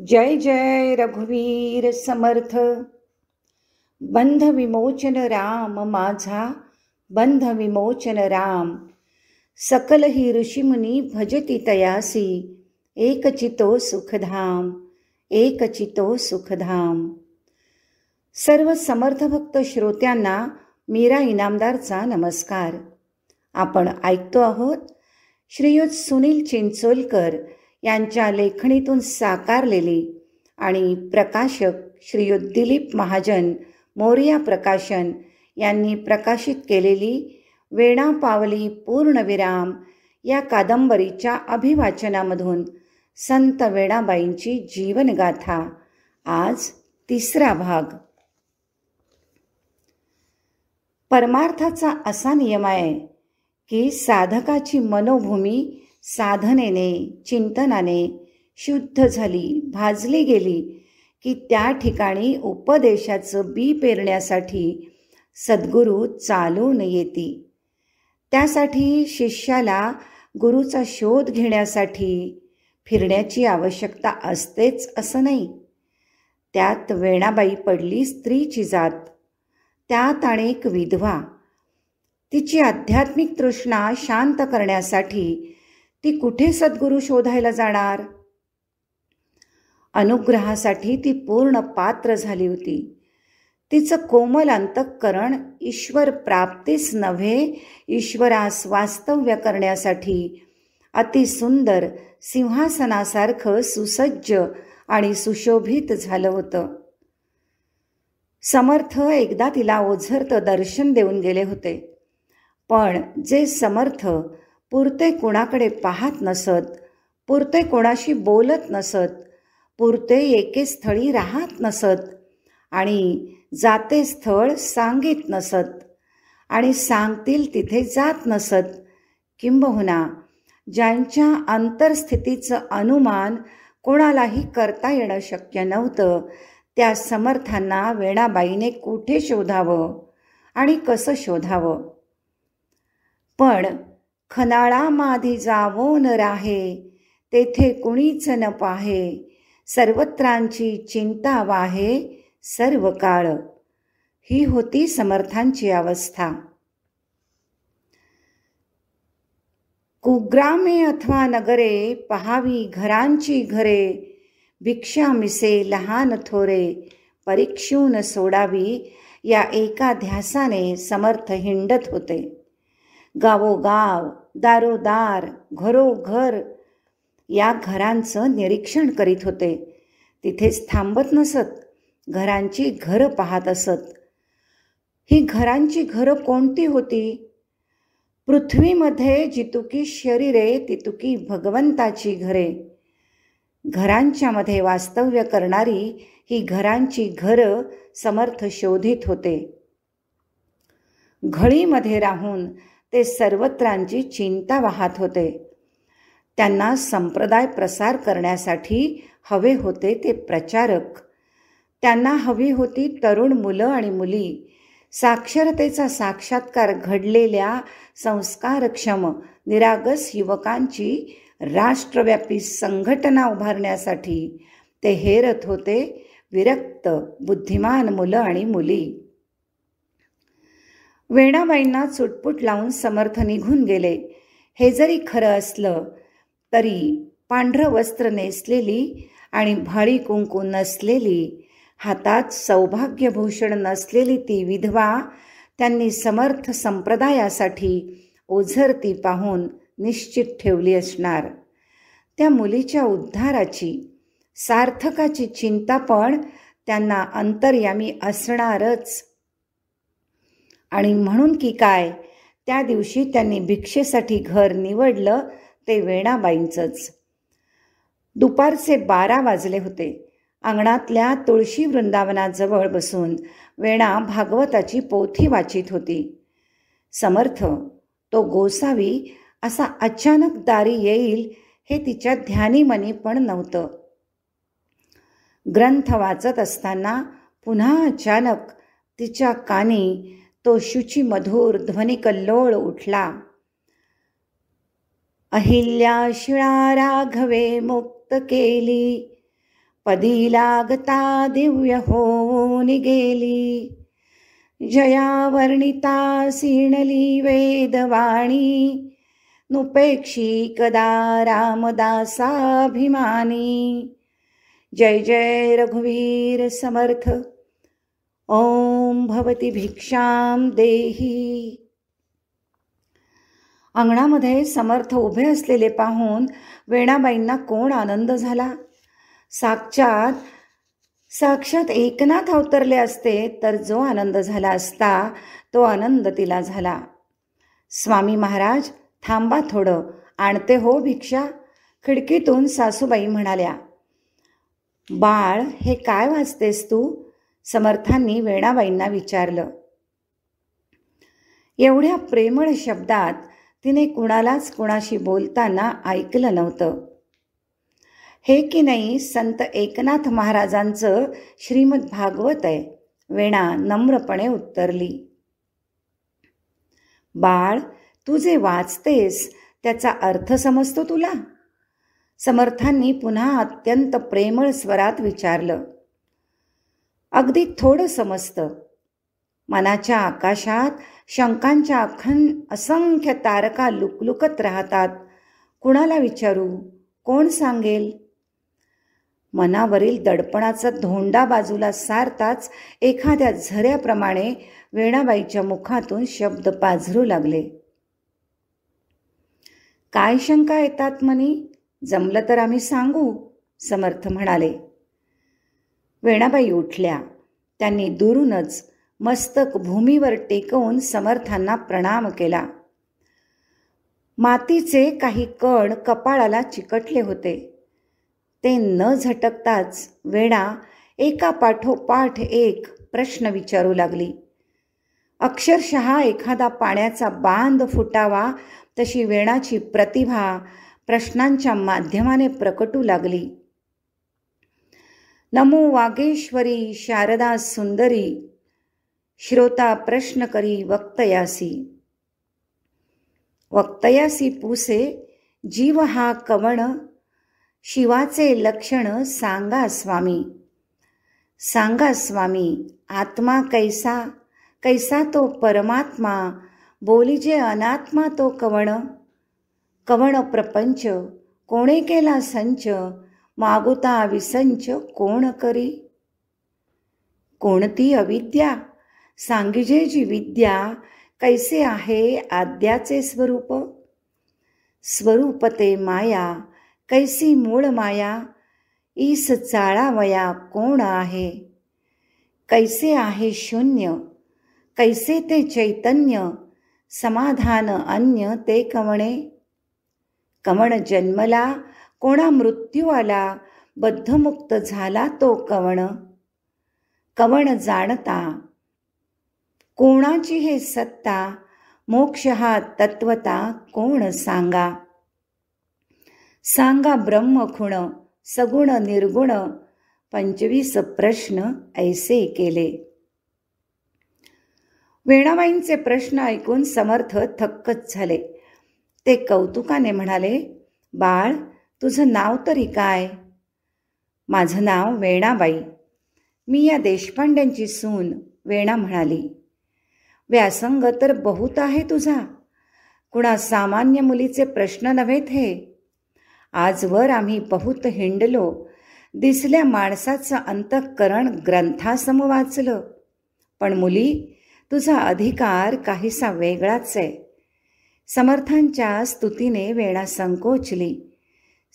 जय जय रघुवीर समर्थ बंध विमोचन राम माझा बंध विमोचन राम सकल ही ऋषीमुनी भजती तयासी एकचितो सुखधाम एकचितो सुखधाम सर्व समर्थ भक्त श्रोत्यांना मीरा इनामदारचा नमस्कार आपण ऐकतो आहोत श्रीयुत सुनील चिंचोलकर यांच्या लेखणीतून साकारलेली आणि प्रकाशक श्रीयुत दिलीप महाजन मोरिया प्रकाशन यांनी प्रकाशित केलेली वेणा पावली पूर्णविराम या कादंबरीच्या अभिवाचनामधून संत वेणाबाईंची जीवनगाथा आज तिसरा भाग परमार्थाचा असा नियम आहे की साधकाची मनोभूमी साधनेने चिंतनाने शुद्ध झाली भाजली गेली की त्या ठिकाणी उपदेशाचं बी पेरण्यासाठी सद्गुरू चालून येते त्यासाठी शिष्याला गुरुचा शोध घेण्यासाठी फिरण्याची आवश्यकता असतेच असं नाही त्यात वेणाबाई पडली स्त्रीची जात त्यात एक विधवा तिची आध्यात्मिक तृष्णा शांत करण्यासाठी ती कुठे सद्गुरू शोधायला जाणार अनुग्रहासाठी ती पूर्ण पात्र झाली होती तिचं कोमल अंतःकरण ईश्वर प्राप्तीस नव्हे ईश्वरास वास्तव्य करण्यासाठी अतिसुंदर सिंहासनासारखं सुसज्ज आणि सुशोभित झालं होतं समर्थ एकदा तिला ओझरतं दर्शन देऊन गेले होते पण जे समर्थ पुरते कोणाकडे पाहत नसत पुरते कोणाशी बोलत नसत पुरते एके स्थळी राहत नसत आणि जाते स्थळ सांगित नसत आणि सांगतील तिथे जात नसत किंबहुना ज्यांच्या अंतरस्थितीचं अनुमान कोणालाही करता येणं शक्य नव्हतं त्या समर्थांना वेणाबाईने कुठे शोधावं आणि कसं शोधावं पण खनाळा माधी न राहे तेथे कुणीच न पाहे सर्वत्रांची चिंता वाहे सर्व ही होती समर्थांची अवस्था कुग्रामे अथवा नगरे पहावी घरांची घरे भिक्षा मिसे लहान थोरे परीक्षून सोडावी या एका ध्यासाने समर्थ हिंडत होते गावोगाव दारोदार घरोघर या घरांचं निरीक्षण करीत होते तिथेच थांबत नसत घरांची घरं पाहत असत ही घरांची घरं कोणती होती पृथ्वीमध्ये जितुकी शरीरे तितुकी भगवंताची घरे घरांच्या मध्ये वास्तव्य करणारी ही घरांची घरं समर्थ शोधित होते घळीमध्ये राहून ते सर्वत्रांची चिंता वाहत होते त्यांना संप्रदाय प्रसार करण्यासाठी हवे होते ते प्रचारक त्यांना हवी होती तरुण मुलं आणि मुली साक्षरतेचा साक्षात्कार घडलेल्या संस्कारक्षम निरागस युवकांची राष्ट्रव्यापी संघटना उभारण्यासाठी ते हेरत होते विरक्त बुद्धिमान मुलं आणि मुली वेणाबाईंना चुटपुट लावून समर्थ निघून गेले हे जरी खरं असलं तरी पांढरं वस्त्र नेसलेली आणि भाळी कुंकू नसलेली हातात सौभाग्यभूषण नसलेली ती विधवा त्यांनी समर्थ संप्रदायासाठी ओझरती पाहून निश्चित ठेवली असणार त्या मुलीच्या उद्धाराची सार्थकाची चिंता पण त्यांना अंतर्यामी असणारच आणि म्हणून की काय त्या दिवशी त्यांनी भिक्षेसाठी घर निवडलं ते वेणाबाईंचंच दुपारचे बारा वाजले होते अंगणातल्या तुळशी वृंदावनाजवळ बसून वेणा भागवताची पोथी वाचित होती समर्थ तो गोसावी असा अचानक दारी येईल हे तिच्या ध्यानी मनी पण नव्हतं ग्रंथ वाचत असताना पुन्हा अचानक तिच्या कानी तो शुची मधुर ध्वनी कल्लोळ उठला अहिल्या शिळा राघवे मुक्त केली पदी लागता दिव्य हो गेली जया वर्णिता सीणली वेदवाणी नुपेक्षी कदा रामदासाभिमानी जय जय रघुवीर समर्थ ओम भवती भिक्षाम देही अंगणामध्ये समर्थ उभे असलेले पाहून वेणाबाईंना कोण आनंद झाला साक्षात साक्षात एकनाथ अवतरले असते तर जो आनंद झाला असता तो आनंद तिला झाला स्वामी महाराज थांबा थोडं आणते हो भिक्षा खिडकीतून सासूबाई म्हणाल्या बाळ हे काय वाचतेस तू समर्थांनी वेणाबाईंना विचारलं एवढ्या प्रेमळ शब्दात तिने कुणालाच कुणाशी बोलताना ऐकलं नव्हतं हे की नाही संत एकनाथ महाराजांचं श्रीमद भागवत आहे वेणा नम्रपणे उत्तरली बाळ तू जे वाचतेस त्याचा अर्थ समजतो तुला समर्थांनी पुन्हा अत्यंत प्रेमळ स्वरात विचारलं अगदी थोडं समजतं मनाच्या आकाशात शंकांच्या अखंड असंख्य तारका लुकलुकत राहतात कुणाला विचारू कोण सांगेल मनावरील दडपणाचा धोंडा बाजूला सारताच एखाद्या झऱ्याप्रमाणे वेणाबाईच्या मुखातून शब्द पाझरू लागले काय शंका येतात मनी जमलं तर आम्ही सांगू समर्थ म्हणाले वेणाबाई उठल्या त्यांनी दुरूनच मस्तक भूमीवर टेकवून समर्थांना प्रणाम केला मातीचे काही कण कपाळाला चिकटले होते ते न झटकताच वेणा एका एक प्रश्न विचारू लागली अक्षरशः एखादा पाण्याचा बांध फुटावा तशी वेणाची प्रतिभा प्रश्नांच्या माध्यमाने प्रकटू लागली नमो वागेश्वरी शारदा सुंदरी श्रोता प्रश्न करी वक्तयासी वक्तयासी पूसे जीव हा कवण शिवाचे लक्षण सांगा स्वामी सांगा स्वामी आत्मा कैसा कैसा तो परमात्मा जे अनात्मा तो कवण कवण प्रपंच कोणे केला संच मागुता विसंच कोण करी कोणती अविद्या सांगिजे जी विद्या कैसे आहे आद्याचे स्वरूप स्वरूप ते माया कैसी मूळ माया ईस चाळावया कोण आहे कैसे आहे शून्य कैसे ते चैतन्य समाधान अन्य ते कवणे कवण जन्मला कोणा मृत्यू आला बद्धमुक्त झाला तो कवण कवण जाणता कोणाची हे सत्ता मोक्ष हा तत्वता कोण सांगा सांगा ब्रह्म खुण सगुण निर्गुण पंचवीस प्रश्न ऐसे केले वेणाबाईंचे प्रश्न ऐकून समर्थ थक्कच झाले ते कौतुकाने म्हणाले बाळ तुझं नाव तरी काय माझं नाव वेणाबाई मी या देशपांड्यांची सून वेणा म्हणाली व्यासंग तर बहुत आहे तुझा कुणा सामान्य मुलीचे प्रश्न नव्हेत हे आजवर आम्ही बहुत हिंडलो दिसल्या माणसाचं अंतःकरण ग्रंथासम वाचलं पण मुली तुझा अधिकार काहीसा वेगळाच आहे समर्थांच्या स्तुतीने वेणा संकोचली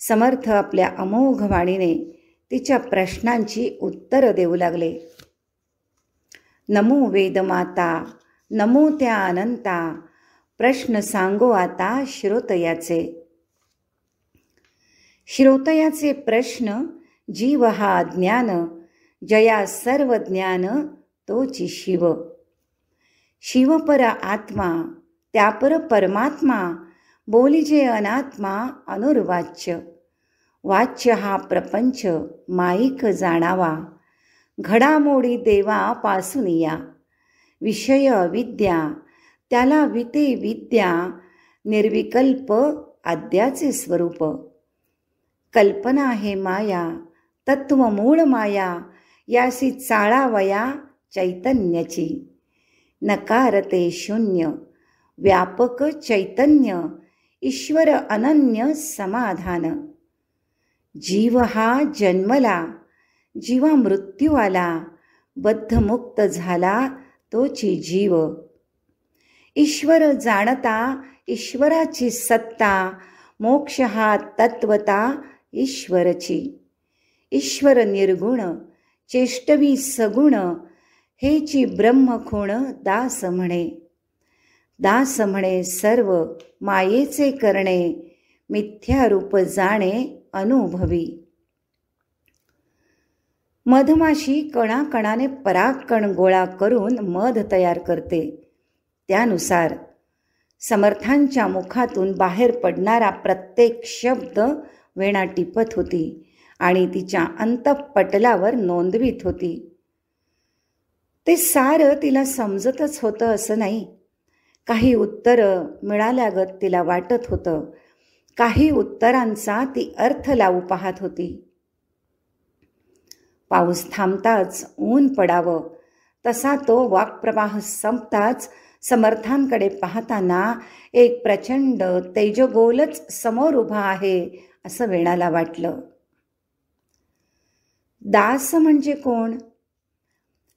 समर्थ आपल्या अमोघ वाणीने तिच्या प्रश्नांची उत्तर देऊ लागले नमो वेदमाता नमो त्या अनंता प्रश्न सांगो आता श्रोतयाचे श्रोतयाचे प्रश्न जीव हा ज्ञान जया सर्व ज्ञान तोची शिव शिवपर आत्मा त्यापर परमात्मा बोलिजे अनात्मा अनुर्वाच्य वाच्य हा प्रपंच माईक जाणावा घडामोडी देवा पासून या विषय अविद्या त्याला विते विद्या निर्विकल्प आद्याचे स्वरूप कल्पना हे माया तत्व मूळ माया यासी चाळावया चैतन्याची नकारते शून्य व्यापक चैतन्य ईश्वर अनन्य समाधान जीव हा जन्मला जीवा मृत्यू आला बद्धमुक्त झाला तोची जीव ईश्वर जाणता ईश्वराची सत्ता मोक्ष हा तत्वता ईश्वरची ईश्वर निर्गुण चेष्टवी सगुण हेची ब्रह्मखुण दास म्हणे दास म्हणे सर्व मायेचे करणे मिथ्या रूप जाणे अनुभवी मधमाशी कणाकणाने पराकण गोळा करून मध तयार करते त्यानुसार समर्थांच्या मुखातून बाहेर पडणारा प्रत्येक शब्द वेणा टिपत होती आणि तिच्या अंतपटलावर नोंदवीत होती ते सारं तिला समजतच होतं असं नाही काही उत्तर मिळाल्यागत तिला वाटत होतं काही उत्तरांचा ती अर्थ लावू पाहत होती पाऊस थांबताच ऊन पडावं तसा तो वाक्प्रवाह संपताच समर्थांकडे पाहताना एक प्रचंड तेजगोलच समोर उभा आहे असं वेणाला वाटलं दास म्हणजे कोण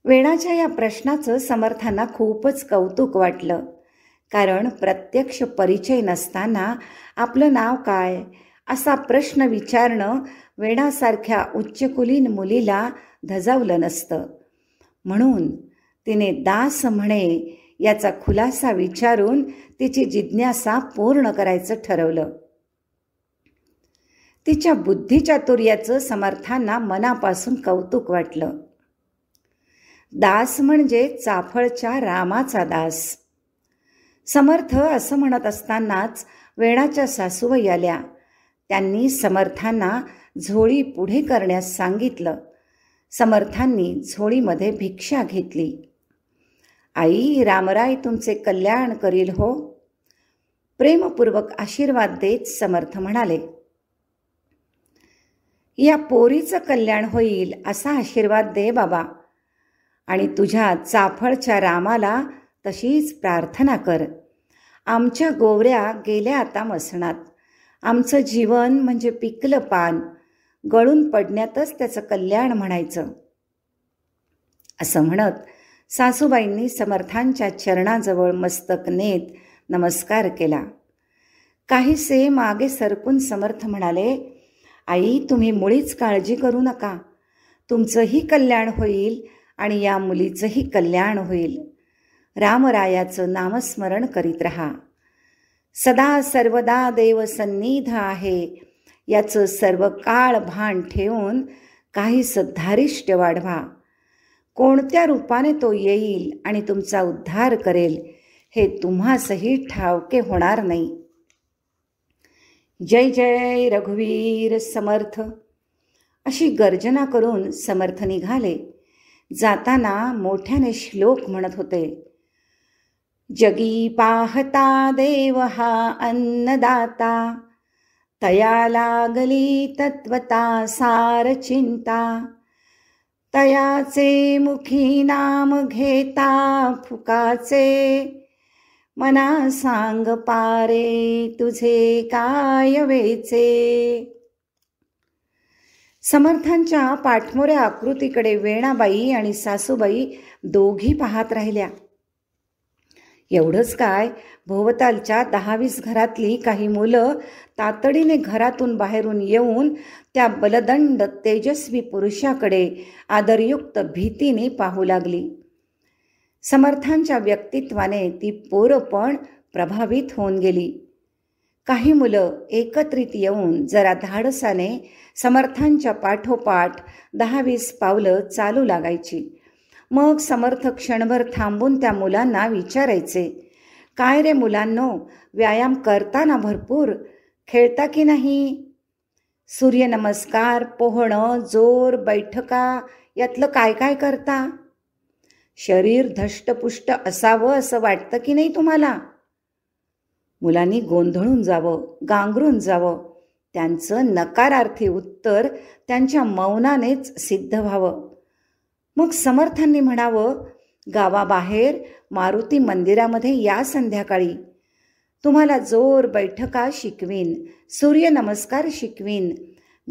वेणाच्या या प्रश्नाचं समर्थांना खूपच कौतुक वाटलं कारण प्रत्यक्ष परिचय नसताना आपलं नाव काय असा प्रश्न विचारणं वेणासारख्या उच्चकुलीन मुलीला धजावलं नसतं म्हणून तिने दास म्हणे याचा खुलासा विचारून तिची जिज्ञासा पूर्ण करायचं ठरवलं तिच्या बुद्धिचातुर्याचं समर्थांना मनापासून कौतुक वाटलं दास म्हणजे चाफळच्या रामाचा दास समर्थ असं म्हणत असतानाच वेणाच्या सासूबाई आल्या त्यांनी समर्थांना झोळी पुढे करण्यास सांगितलं समर्थांनी झोळीमध्ये भिक्षा घेतली आई रामराय तुमचे कल्याण करील हो प्रेमपूर्वक आशीर्वाद देत समर्थ म्हणाले या पोरीचं कल्याण होईल असा आशीर्वाद दे बाबा आणि तुझ्या चाफळच्या रामाला तशीच प्रार्थना कर आमच्या गोवऱ्या गेल्या आता मसणात आमचं जीवन म्हणजे पिकलं पान गळून पडण्यातच त्याचं कल्याण म्हणायचं असं म्हणत सासूबाईंनी समर्थांच्या चरणाजवळ मस्तक नेत नमस्कार केला काहीसे मागे सरकून समर्थ म्हणाले आई तुम्ही मुळीच काळजी करू नका तुमचंही कल्याण होईल आणि या मुलीचंही कल्याण होईल रामरायाचं नामस्मरण करीत रहा सदा सर्वदा देवसन्निध आहे याचं सर्व काळ भान ठेवून काही सद्धारिष्ट वाढवा कोणत्या रूपाने तो येईल आणि तुमचा उद्धार करेल हे तुम्हासही ठावके होणार नाही जय जय रघुवीर समर्थ अशी गर्जना करून समर्थ निघाले जाताना मोठ्याने श्लोक म्हणत होते जगी पाहता देव हा अन्नदाता तया लागली तत्वता सार चिंता तयाचे मुखी नाम घेता फुकाचे मना सांग पारे तुझे काय वेचे समर्थांच्या पाठमोऱ्या आकृतीकडे वेणाबाई आणि सासूबाई दोघी पाहत राहिल्या एवढंच काय भोवतालच्या दहावीस घरातली काही मुलं तातडीने घरातून बाहेरून येऊन त्या बलदंड तेजस्वी पुरुषाकडे आदरयुक्त भीतीने पाहू लागली समर्थांच्या व्यक्तित्वाने ती पोरं प्रभावित होऊन गेली काही मुलं एकत्रित येऊन जरा धाडसाने समर्थांच्या पाठोपाठ दहावीस पावलं चालू लागायची मग समर्थ क्षणभर थांबून त्या मुलांना विचारायचे काय रे मुलांनो व्यायाम करताना भरपूर खेळता की नाही सूर्यनमस्कार पोहणं जोर बैठका यातलं काय काय करता शरीर धष्टपुष्ट असावं असं वाटतं की नाही तुम्हाला मुलांनी गोंधळून जावं गांगरून जावं त्यांचं नकारार्थी उत्तर त्यांच्या मौनानेच सिद्ध व्हावं मग समर्थांनी म्हणावं गावाबाहेर मारुती मंदिरामध्ये या संध्याकाळी तुम्हाला जोर बैठका शिकवीन नमस्कार शिकवीन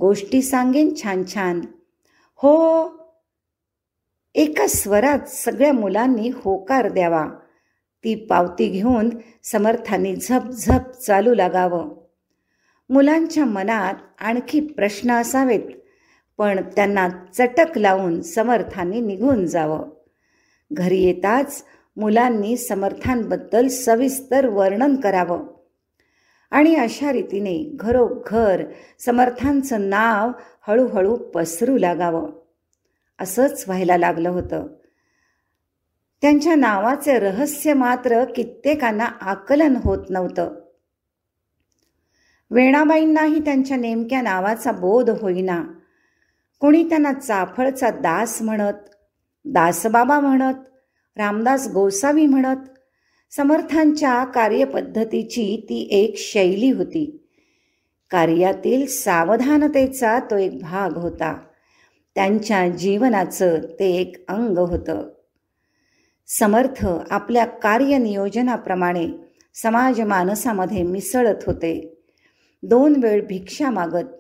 गोष्टी सांगेन छान छान हो एका स्वरात सगळ्या मुलांनी होकार द्यावा ती पावती घेऊन समर्थांनी झपझप चालू लागावं मुलांच्या मनात आणखी प्रश्न असावेत पण त्यांना चटक लावून समर्थांनी निघून जावं घरी येताच मुलांनी समर्थांबद्दल सविस्तर वर्णन करावं आणि अशा रीतीने घरोघर समर्थांचं नाव हळूहळू पसरू लागावं असंच व्हायला लागलं होतं त्यांच्या नावाचे रहस्य मात्र कित्येकांना आकलन होत नव्हतं वेणाबाईंनाही त्यांच्या नेमक्या नावाचा बोध होईना कोणी त्यांना चाफळचा दास म्हणत दासबाबा म्हणत रामदास गोसावी म्हणत समर्थांच्या कार्यपद्धतीची ती एक शैली होती कार्यातील सावधानतेचा तो एक भाग होता त्यांच्या जीवनाचं ते एक अंग होतं समर्थ आपल्या कार्यनियोजनाप्रमाणे मानसामध्ये मिसळत होते दोन वेळ भिक्षा मागत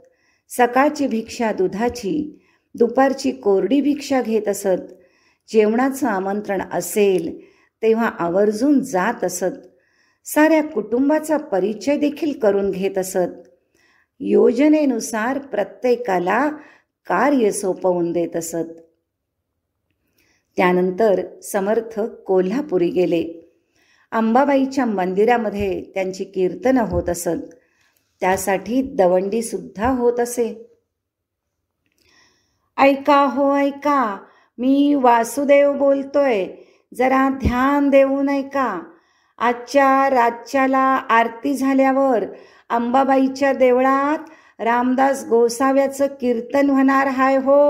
सकाळची भिक्षा दुधाची दुपारची कोरडी भिक्षा घेत असत जेवणाचं आमंत्रण असेल तेव्हा आवर्जून जात असत साऱ्या कुटुंबाचा परिचय देखील करून घेत असत योजनेनुसार प्रत्येकाला कार्य सोपवून देत असत त्यानंतर समर्थ कोल्हापुरी गेले अंबाबाईच्या मंदिरामध्ये त्यांची कीर्तनं होत असत त्यासाठी दवंडी सुद्धा होत असे ऐका हो ऐका मी वासुदेव बोलतोय जरा ध्यान देऊन ऐका आजच्या राज्याला आरती झाल्यावर अंबाबाईच्या देवळात रामदास गोसाव्याचं कीर्तन होणार हाय हो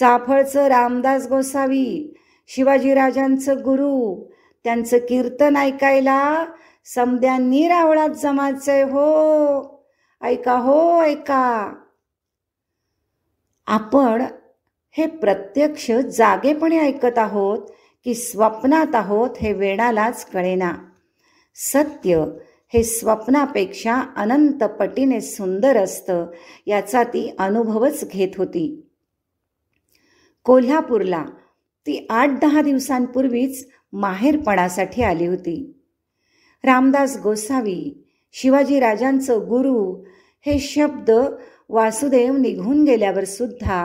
चाफळचं रामदास गोसावी शिवाजीराजांचं गुरु त्यांचं कीर्तन ऐकायला समद्या निरावळात जमायचंय हो ऐका हो ऐका आपण हे प्रत्यक्ष जागेपणे ऐकत आहोत की स्वप्नात आहोत हे वेळालाच कळेना सत्य हे स्वप्नापेक्षा अनंत पटीने सुंदर असतं याचा ती अनुभवच घेत होती कोल्हापूरला ती आठ दहा दिवसांपूर्वीच माहेरपणासाठी आली होती रामदास गोसावी शिवाजी राजांचं गुरु हे शब्द वासुदेव निघून गेल्यावर सुद्धा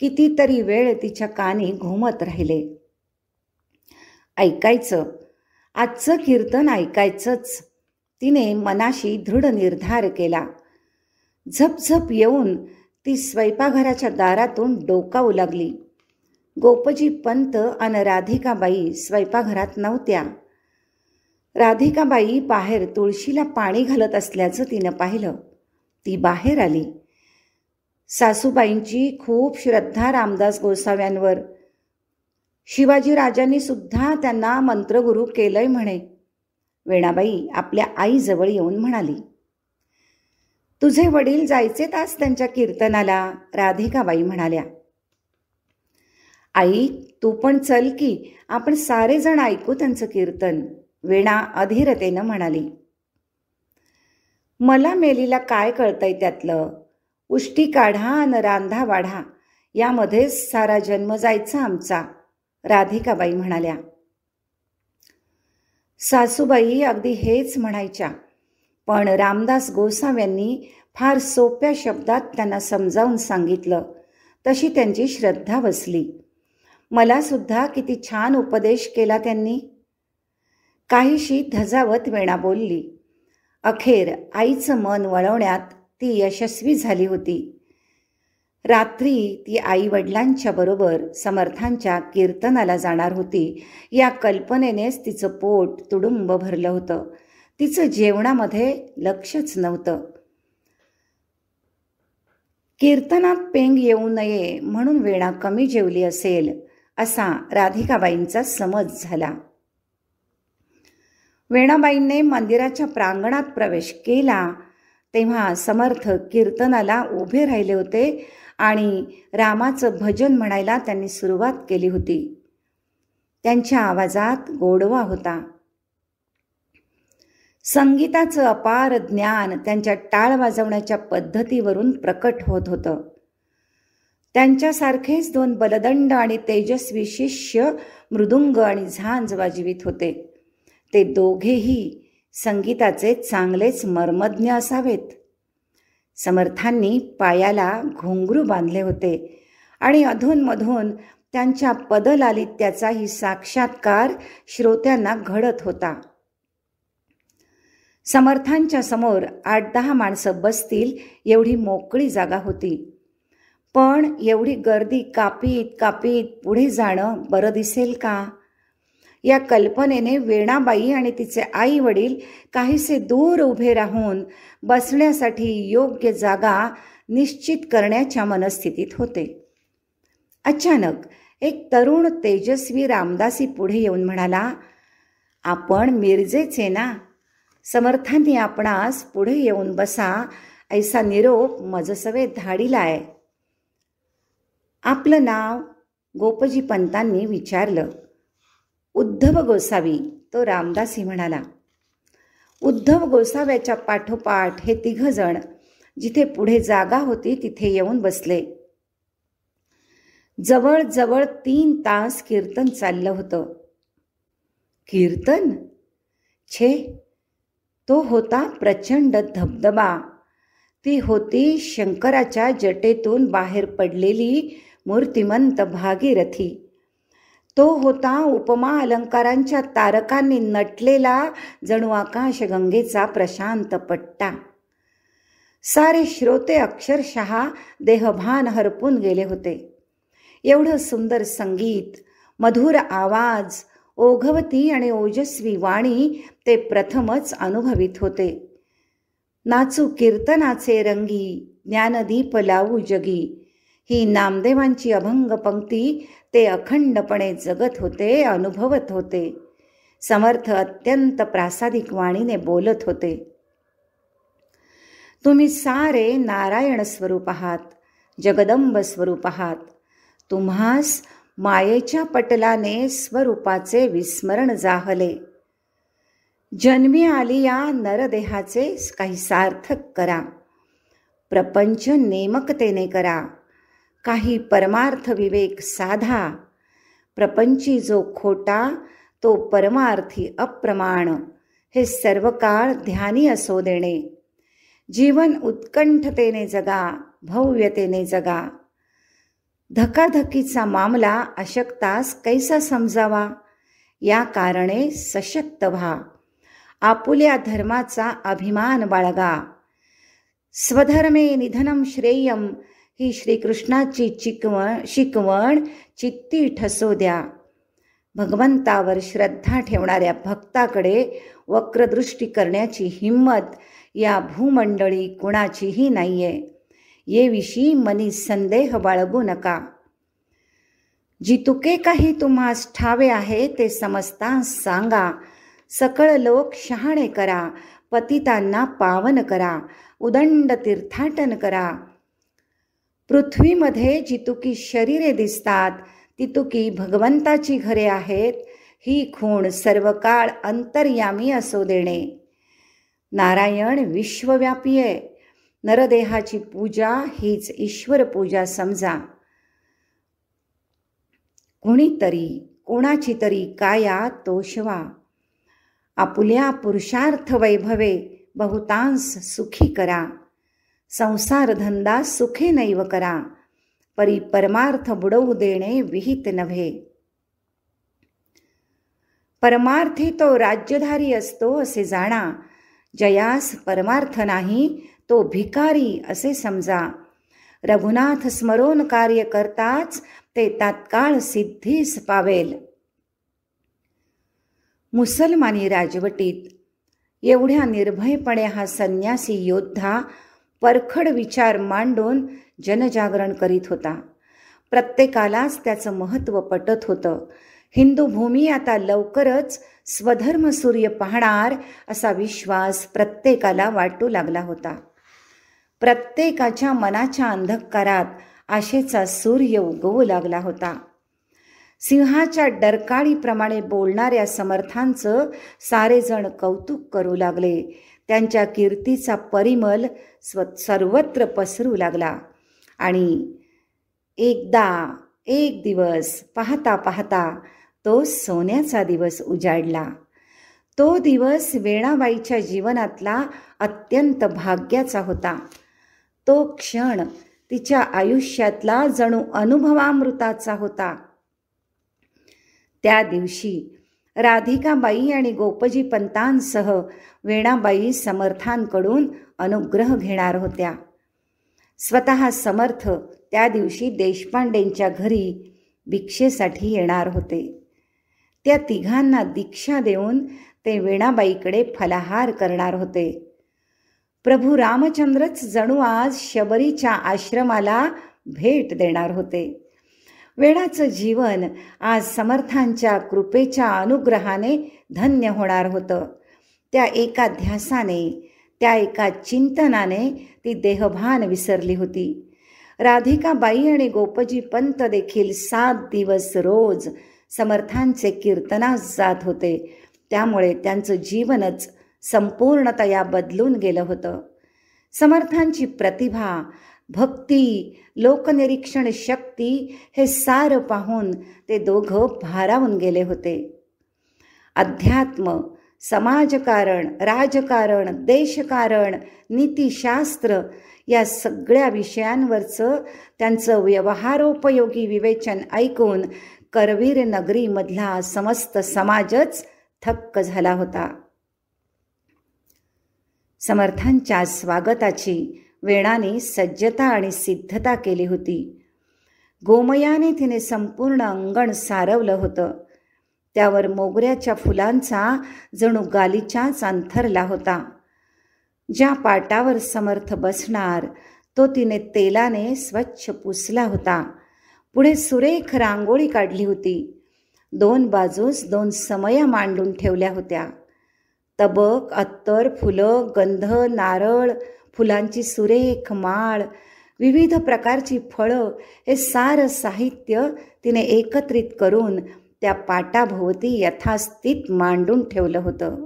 कितीतरी वेळ तिच्या कानी घुमत राहिले ऐकायचं आजचं कीर्तन ऐकायचंच तिने मनाशी दृढ निर्धार केला झपझप येऊन ती स्वयंपाकघराच्या दारातून डोकावू लागली गोपजी पंत आणि राधिकाबाई स्वयंपाघरात नव्हत्या राधिकाबाई बाहेर तुळशीला पाणी घालत असल्याचं तिनं पाहिलं ती बाहेर आली सासूबाईंची खूप श्रद्धा रामदास गोसाव्यांवर शिवाजी राजांनी सुद्धा त्यांना मंत्रगुरू केलंय म्हणे वेणाबाई आपल्या आईजवळ येऊन म्हणाली तुझे वडील जायचे तास त्यांच्या कीर्तनाला राधिकाबाई म्हणाल्या आई तू पण चल की आपण सारेजण ऐकू त्यांचं कीर्तन वीणा अधीरतेनं म्हणाली मला मेलीला काय कळतंय त्यातलं उष्टी काढा आणि रांधा वाढा यामध्येच सारा जन्म जायचा आमचा राधिकाबाई म्हणाल्या सासूबाई अगदी हेच म्हणायच्या पण रामदास गोसाव यांनी फार सोप्या शब्दात त्यांना समजावून सांगितलं तशी त्यांची श्रद्धा बसली मला सुद्धा किती छान उपदेश केला त्यांनी काहीशी धजावत वेणा बोलली अखेर आईचं मन वळवण्यात ती यशस्वी झाली होती रात्री ती आई वडिलांच्या बरोबर समर्थांच्या कीर्तनाला जाणार होती या कल्पनेनेच तिचं पोट तुडुंब भरलं होतं तिचं जेवणामध्ये लक्षच नव्हतं कीर्तनात पेंग येऊ नये म्हणून वेणा कमी जेवली असेल असा राधिकाबाईंचा समज झाला वेणाबाईंने मंदिराच्या प्रांगणात प्रवेश केला तेव्हा समर्थ कीर्तनाला उभे राहिले होते आणि रामाचं भजन म्हणायला त्यांनी सुरुवात केली होती त्यांच्या आवाजात गोडवा होता संगीताचं अपार ज्ञान त्यांच्या टाळ वाजवण्याच्या पद्धतीवरून प्रकट होत होतं त्यांच्यासारखेच दोन बलदंड आणि तेजस्वी शिष्य मृदुंग आणि झांज वाजवीत होते ते दोघेही संगीताचे चांगलेच मर्मज्ञ असावेत समर्थांनी पायाला घोंगरू बांधले होते आणि अधूनमधून त्यांच्या पदलालित्याचाही साक्षात्कार श्रोत्यांना घडत होता समर्थांच्या समोर आठ दहा माणसं बसतील एवढी मोकळी जागा होती पण एवढी गर्दी कापीत कापीत पुढे जाणं बरं दिसेल का या कल्पनेने वेणाबाई आणि तिचे आई वडील काहीसे दूर उभे राहून बसण्यासाठी योग्य जागा निश्चित करण्याच्या मनस्थितीत होते अचानक एक तरुण तेजस्वी रामदासी पुढे येऊन म्हणाला आपण मिरजेचे ना समर्थांनी आपणास पुढे येऊन बसा ऐसा निरोप मजसवे धाडीला आहे आपलं नाव गोपजी पंतांनी विचारलं उद्धव गोसावी तो रामदासी म्हणाला उद्धव गोसाव्याच्या पाठोपाठ हे तिघजण जिथे पुढे जागा होती तिथे येऊन बसले जवळजवळ तीन तास कीर्तन चाललं होतं कीर्तन छे तो होता प्रचंड धबधबा ती होती शंकराच्या जटेतून बाहेर पडलेली मूर्तिमंत भागीरथी तो होता उपमा अलंकारांच्या तारकांनी नटलेला जणू आकाश गंगेचा प्रशांत पट्टा सारे श्रोते अक्षरशः देहभान हरपून गेले होते एवढं सुंदर संगीत मधुर आवाज ओघवती आणि ओजस्वी वाणी ते प्रथमच अनुभवित होते नाचू कीर्तनाचे रंगी ज्ञानदीप लावू जगी ही नामदेवांची अभंग पंक्ती ते अखंडपणे जगत होते अनुभवत होते समर्थ अत्यंत प्रासादिक वाणीने बोलत होते तुम्ही सारे नारायण स्वरूप आहात जगदंब स्वरूप आहात तुम्हास मायेच्या पटलाने स्वरूपाचे विस्मरण जाहले जन्मी आली या नरदेहाचे काही सार्थक करा प्रपंच नेमकतेने करा काही परमार्थ विवेक साधा प्रपंची जो खोटा तो परमार्थी अप्रमाण हे सर्व काळ ध्यानी असो देणे जीवन उत्कंठतेने जगा भव्यतेने जगा धकाधकीचा मामला अशक्तास कैसा समजावा या कारणे सशक्त व्हा आपुल्या धर्माचा अभिमान बाळगा स्वधर्मे निधनम श्रेयम ही श्रीकृष्णाची चिकवण शिकवण चित्ती ठसू द्या भगवंतावर श्रद्धा ठेवणाऱ्या भक्ताकडे वक्रदृष्टी करण्याची हिंमत या भूमंडळी कुणाचीही नाही आहे येविषयी मनी संदेह बाळगू नका जितुके काही तुम्हास ठावे आहे ते समजता सांगा सकळ लोक शहाणे करा पतितांना पावन करा उदंड तीर्थाटन करा पृथ्वीमध्ये जितुकी शरीरे दिसतात तितुकी भगवंताची घरे आहेत ही खूण सर्व काळ अंतर्यामी असो देणे नारायण विश्वव्यापी आहे नरदेहाची पूजा हीच ईश्वर पूजा समजा कुणीतरी कोणाची तरी काया तोषवा आपुल्या पुरुषार्थ वैभवे बहुतांस सुखी करा संसार धंदा सुखे नैव करा परी परमार्थ बुडवू देणे विहित नव्हे परमार्थी तो राज्यधारी असतो असे जाणा जयास परमार्थ नाही तो भिकारी असे समजा रघुनाथ स्मरोन कार्य करताच ते तात्काळ सिद्धीस पावेल मुसलमानी राजवटीत एवढ्या निर्भयपणे हा संन्यासी योद्धा परखड विचार मांडून जनजागरण करीत होता प्रत्येकालाच त्याचं महत्त्व पटत होतं हिंदू भूमी आता लवकरच स्वधर्म सूर्य पाहणार असा विश्वास प्रत्येकाला वाटू लागला होता प्रत्येकाच्या मनाच्या अंधकारात आशेचा सूर्य उगवू लागला होता सिंहाच्या डरकाळीप्रमाणे बोलणाऱ्या समर्थांचं सारेजण कौतुक करू लागले त्यांच्या कीर्तीचा परिमल स्व सर्वत्र पसरू लागला आणि एकदा एक दिवस पाहता पाहता तो सोन्याचा दिवस उजाडला तो दिवस वेणाबाईच्या जीवनातला अत्यंत भाग्याचा होता तो क्षण तिच्या आयुष्यातला जणू अनुभवामृताचा होता त्या दिवशी राधिकाबाई आणि गोपजी पंतांसह वेणाबाई समर्थांकडून अनुग्रह घेणार होत्या स्वत समर्थ त्या दिवशी देशपांडेंच्या घरी भिक्षेसाठी येणार होते त्या तिघांना दीक्षा देऊन ते वेणाबाईकडे फलाहार करणार होते प्रभू रामचंद्रच जणू आज शबरीच्या आश्रमाला भेट देणार होते वेळाचं जीवन आज समर्थांच्या कृपेच्या अनुग्रहाने धन्य होणार होतं त्या एका ध्यासाने त्या एका चिंतनाने ती देहभान विसरली होती राधिकाबाई आणि गोपजी पंत देखील सात दिवस रोज समर्थांचे कीर्तनास जात होते त्यामुळे त्यांचं जीवनच संपूर्णतया बदलून गेलं होतं समर्थांची प्रतिभा भक्ती लोकनिरीक्षण शक्ती हे सार पाहून ते दोघं भारावून गेले होते अध्यात्म समाजकारण राजकारण देशकारण नीतिशास्त्र या सगळ्या विषयांवरचं त्यांचं व्यवहारोपयोगी विवेचन ऐकून करवीर नगरीमधला समस्त समाजच थक्क झाला होता समर्थांच्या स्वागताची वेणाने सज्जता आणि सिद्धता केली होती गोमयाने तिने संपूर्ण अंगण सारवलं होतं त्यावर मोगऱ्याच्या फुलांचा जणू गालीच्याच अंथरला होता ज्या पाटावर समर्थ बसणार तो तिने तेलाने स्वच्छ पुसला होता पुढे सुरेख रांगोळी काढली होती दोन बाजूस दोन समया मांडून ठेवल्या होत्या तबक अत्तर फुलं गंध नारळ फुलांची सुरेख माळ विविध प्रकारची फळं हे सार साहित्य तिने एकत्रित करून त्या पाटाभोवती यथास्थित मांडून ठेवलं होतं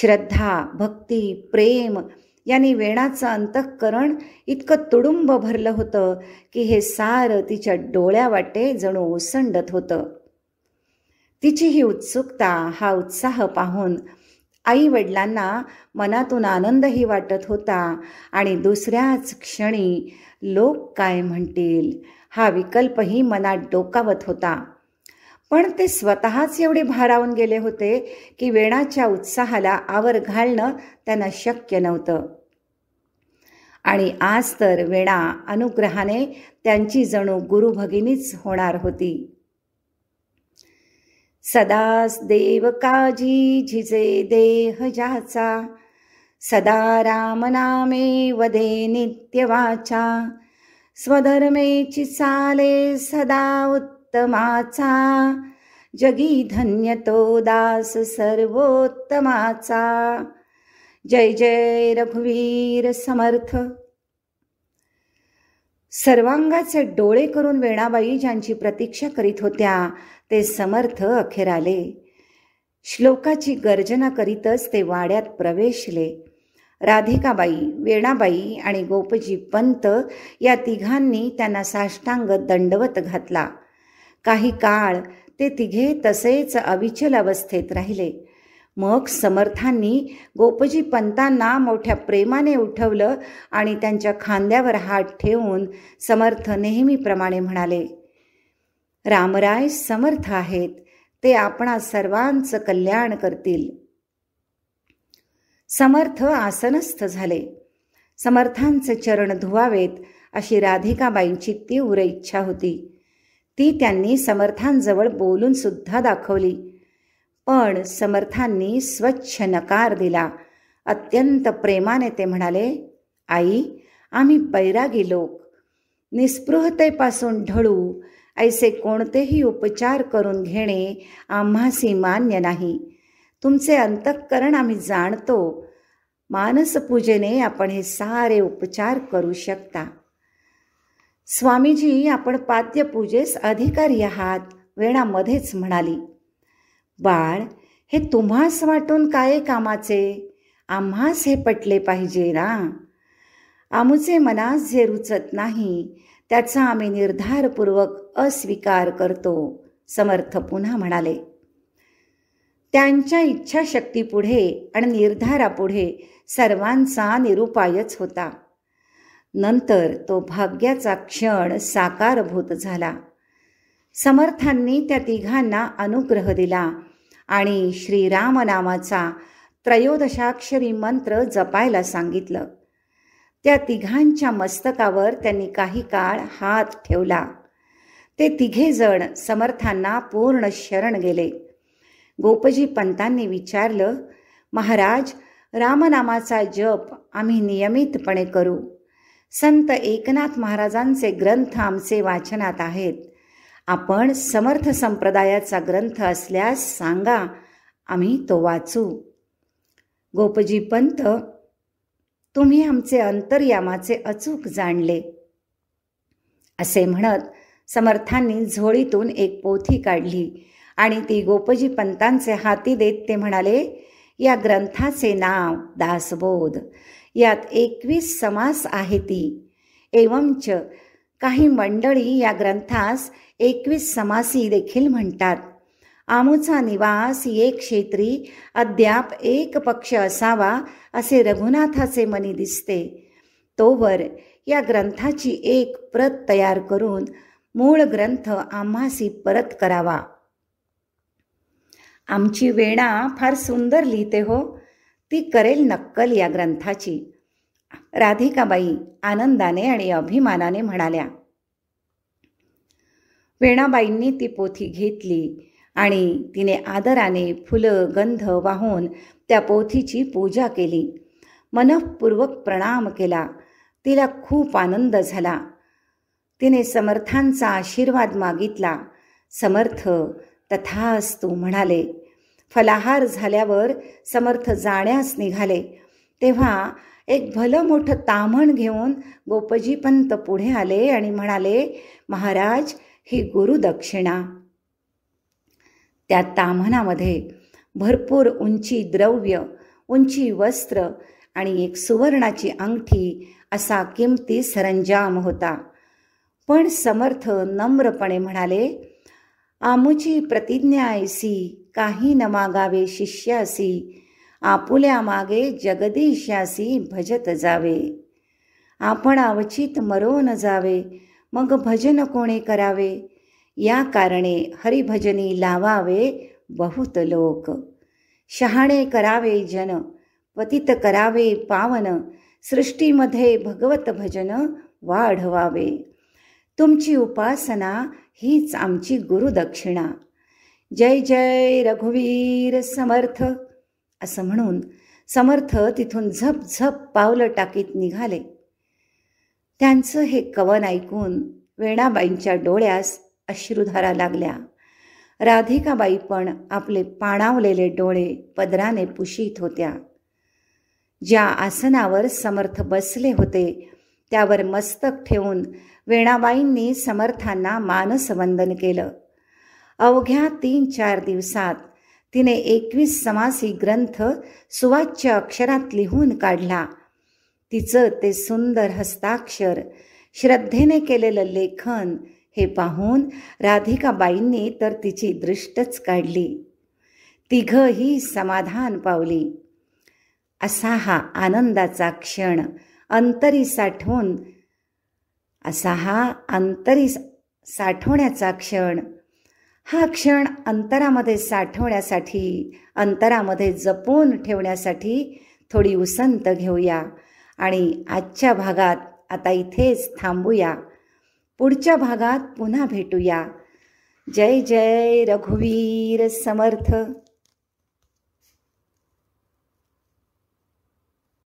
श्रद्धा भक्ती प्रेम यांनी वेणाचं अंतःकरण इतकं तुडुंब भरलं होतं की हे सार तिच्या डोळ्यावाटे जणू ओसंडत होतं तिची ही उत्सुकता हा उत्साह पाहून आई वडिलांना मनातून आनंदही वाटत होता आणि दुसऱ्याच क्षणी लोक काय म्हणतील हा विकल्पही मनात डोकावत होता पण ते स्वतःच एवढे भारावून गेले होते की वेणाच्या उत्साहाला आवर घालणं त्यांना शक्य नव्हतं आणि आज तर वेणा अनुग्रहाने त्यांची जणू गुरुभगिनीच होणार होती सदास देव काजी झिजे देह जाचा, सदा रामनामे वधे नित्यवाचा स्वधर्मेची चाले सदा उत्तमाचा जगी धन्य तो दास सर्वोत्तमाचा जय जय रघुवीर समर्थ सर्वांगाचे डोळे करून वेणाबाई ज्यांची प्रतीक्षा करीत होत्या ते समर्थ अखेर आले श्लोकाची गर्जना करीतच ते वाड्यात प्रवेशले राधिकाबाई वेणाबाई आणि गोपजी पंत या तिघांनी त्यांना साष्टांग दंडवत घातला काही काळ ते तिघे तसेच अविचल अवस्थेत राहिले मग समर्थांनी गोपजी पंतांना मोठ्या प्रेमाने उठवलं आणि त्यांच्या खांद्यावर हात ठेवून समर्थ नेहमीप्रमाणे म्हणाले रामराय समर्थ आहेत ते आपणा सर्वांचं कल्याण करतील समर्थ आसनस्थ झाले समर्थांचे चरण धुवावेत अशी राधिकाबाईंची तीव्र इच्छा होती ती त्यांनी समर्थांजवळ बोलून सुद्धा दाखवली पण समर्थांनी स्वच्छ नकार दिला अत्यंत प्रेमाने ते म्हणाले आई आम्ही बैरागी लोक निस्पृहतेपासून ढळू ऐसे कोणतेही उपचार करून घेणे आम्हा मान्य नाही तुमचे अंतःकरण आम्ही जाणतो मानसपूजेने आपण हे सारे उपचार करू शकता स्वामीजी आपण पाद्यपूजेस अधिकारी आहात वेणामध्येच म्हणाली बाळ हे तुम्हास वाटून काय कामाचे आम्हास हे पटले पाहिजे ना आमुचे मनास जे रुचत नाही त्याचा आम्ही निर्धारपूर्वक अस्वीकार करतो समर्थ पुन्हा म्हणाले त्यांच्या इच्छाशक्तीपुढे आणि निर्धारापुढे सर्वांचा निरुपायच होता नंतर तो भाग्याचा क्षण साकारभूत झाला समर्थांनी त्या तिघांना अनुग्रह दिला आणि श्रीरामनामाचा त्रयोदशाक्षरी मंत्र जपायला सांगितलं त्या तिघांच्या मस्तकावर त्यांनी काही काळ हात ठेवला ते तिघे जण समर्थांना पूर्ण शरण गेले गोपजी पंतांनी विचारलं महाराज रामनामाचा जप आम्ही नियमितपणे करू संत एकनाथ महाराजांचे ग्रंथ आमचे वाचनात आहेत आपण समर्थ संप्रदायाचा ग्रंथ असल्यास सांगा आम्ही तो वाचू गोपजी पंत तुम्ही आमचे अंतरयामाचे अचूक जाणले असे म्हणत समर्थांनी झोळीतून एक पोथी काढली आणि ती गोपजी पंतांचे हाती देत ते म्हणाले या ग्रंथाचे नाव दासबोध यात एकवीस समास आहे ती एवंच काही मंडळी या ग्रंथास एकवीस समासी देखील म्हणतात आमूचा निवास एक क्षेत्री अद्याप एक पक्ष असावा असे रघुनाथाचे मनी दिसते तोवर या ग्रंथाची एक प्रत तयार करून मूळ ग्रंथ आम्हासी परत करावा आमची वेणा फार सुंदर लिहिते हो ती करेल नक्कल या ग्रंथाची राधिकाबाई आनंदाने आणि अभिमानाने म्हणाल्या वेणाबाईंनी ती पोथी घेतली आणि तिने आदराने फुलं गंध वाहून त्या पोथीची पूजा केली मनपूर्वक प्रणाम केला तिला खूप आनंद झाला तिने समर्थांचा आशीर्वाद मागितला समर्थ तथास्तु म्हणाले फलाहार झाल्यावर समर्थ जाण्यास निघाले तेव्हा एक भलं मोठं तामण घेऊन गोपजीपंत पुढे आले आणि म्हणाले महाराज ही गुरुदक्षिणा त्या ताम्हणामध्ये भरपूर उंची द्रव्य उंची वस्त्र आणि एक सुवर्णाची अंगठी असा किमती सरंजाम होता पण समर्थ नम्रपणे म्हणाले आमुची प्रतिज्ञा ऐसी काही न मागावे शिष्यासी आपुल्या मागे जगदीशासी भजत जावे आपण अवचित मरो न जावे मग भजन कोणे करावे या कारणे हरिभजनी लावावे बहुत लोक शहाणे करावे जन पतित करावे पावन सृष्टीमध्ये भगवत भजन वाढवावे तुमची उपासना हीच आमची गुरुदक्षिणा जय जय रघुवीर समर्थ असं म्हणून समर्थ तिथून झप झप पावलं टाकीत निघाले त्यांचं हे कवन ऐकून वेणाबाईंच्या डोळ्यास अश्रुधारा लागल्या राधिकाबाई पण आपले पाणावलेले डोळे पदराने पुशीत होत्या ज्या आसनावर समर्थ बसले होते त्यावर मस्तक ठेवून वेणाबाईंनी समर्थांना मानसवंदन केलं अवघ्या तीन चार दिवसात तिने एकवीस समासी ग्रंथ सुवाच्य अक्षरात लिहून काढला तिचं ते सुंदर हस्ताक्षर श्रद्धेने केलेलं लेखन हे पाहून राधिकाबाईंनी तर तिची दृष्टच काढली तिघंही समाधान पावली असा हा आनंदाचा क्षण अंतरी साठवून असा हा अंतरी साठवण्याचा क्षण हा क्षण अंतरामध्ये साठवण्यासाठी अंतरामध्ये जपून ठेवण्यासाठी थोडी उसंत घेऊया आणि आजच्या भागात आता इथेच थांबूया पुढच्या भागात पुन्हा भेटूया जय जय रघुवीर समर्थ